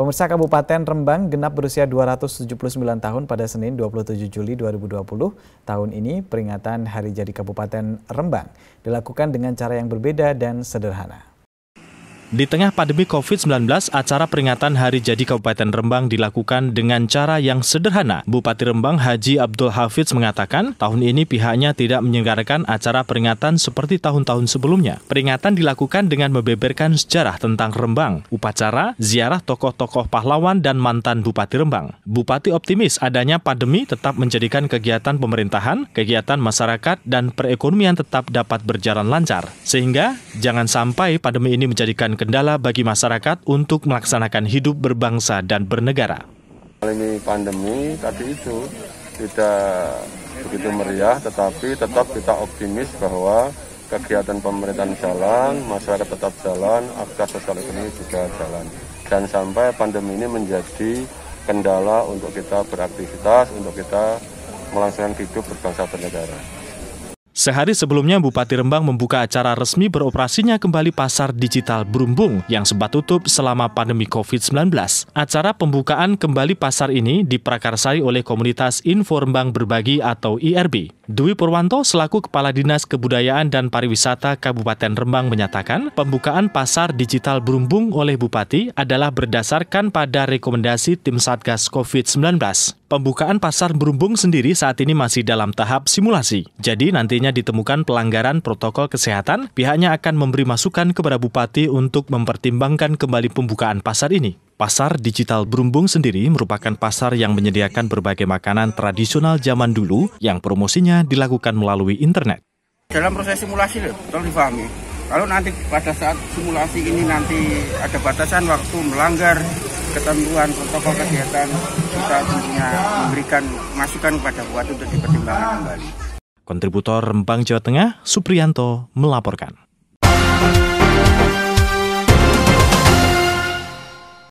Pemirsa Kabupaten Rembang genap berusia 279 tahun pada Senin 27 Juli 2020. Tahun ini peringatan Hari Jadi Kabupaten Rembang dilakukan dengan cara yang berbeda dan sederhana. Di tengah pandemi COVID-19, acara peringatan Hari Jadi Kabupaten Rembang dilakukan dengan cara yang sederhana. Bupati Rembang Haji Abdul Hafiz mengatakan, tahun ini pihaknya tidak menyelenggarakan acara peringatan seperti tahun-tahun sebelumnya. Peringatan dilakukan dengan membeberkan sejarah tentang Rembang, upacara, ziarah tokoh-tokoh pahlawan dan mantan Bupati Rembang. Bupati optimis adanya pandemi tetap menjadikan kegiatan pemerintahan, kegiatan masyarakat, dan perekonomian tetap dapat berjalan lancar. Sehingga, jangan sampai pandemi ini menjadikan kendala bagi masyarakat untuk melaksanakan hidup berbangsa dan bernegara. Ini pandemi tadi itu tidak begitu meriah, tetapi tetap kita optimis bahwa kegiatan pemerintahan jalan, masyarakat tetap jalan, aktivitas sosial ekonomi juga jalan. Dan sampai pandemi ini menjadi kendala untuk kita beraktivitas, untuk kita melangsungkan hidup berbangsa bernegara. Sehari sebelumnya Bupati Rembang membuka acara resmi beroperasinya kembali pasar digital Brumbung yang sempat tutup selama pandemi COVID-19. Acara pembukaan kembali pasar ini diprakarsai oleh komunitas Info Rembang Berbagi atau IRB. Dwi Purwanto selaku Kepala Dinas Kebudayaan dan Pariwisata Kabupaten Rembang menyatakan pembukaan pasar digital Brumbung oleh Bupati adalah berdasarkan pada rekomendasi tim Satgas COVID-19. Pembukaan pasar Berumbung sendiri saat ini masih dalam tahap simulasi. Jadi nantinya ditemukan pelanggaran protokol kesehatan, pihaknya akan memberi masukan kepada Bupati untuk mempertimbangkan kembali pembukaan pasar ini. Pasar digital Berumbung sendiri merupakan pasar yang menyediakan berbagai makanan tradisional zaman dulu yang promosinya dilakukan melalui internet. Dalam proses simulasi tolong difahami. Kalau nanti pada saat simulasi ini nanti ada batasan waktu melanggar ketentuan protokol kesehatan kita tentunya memberikan masukan kepada buat untuk dipertimbangkan kembali. Kontributor Rembang Jawa Tengah, Suprianto melaporkan.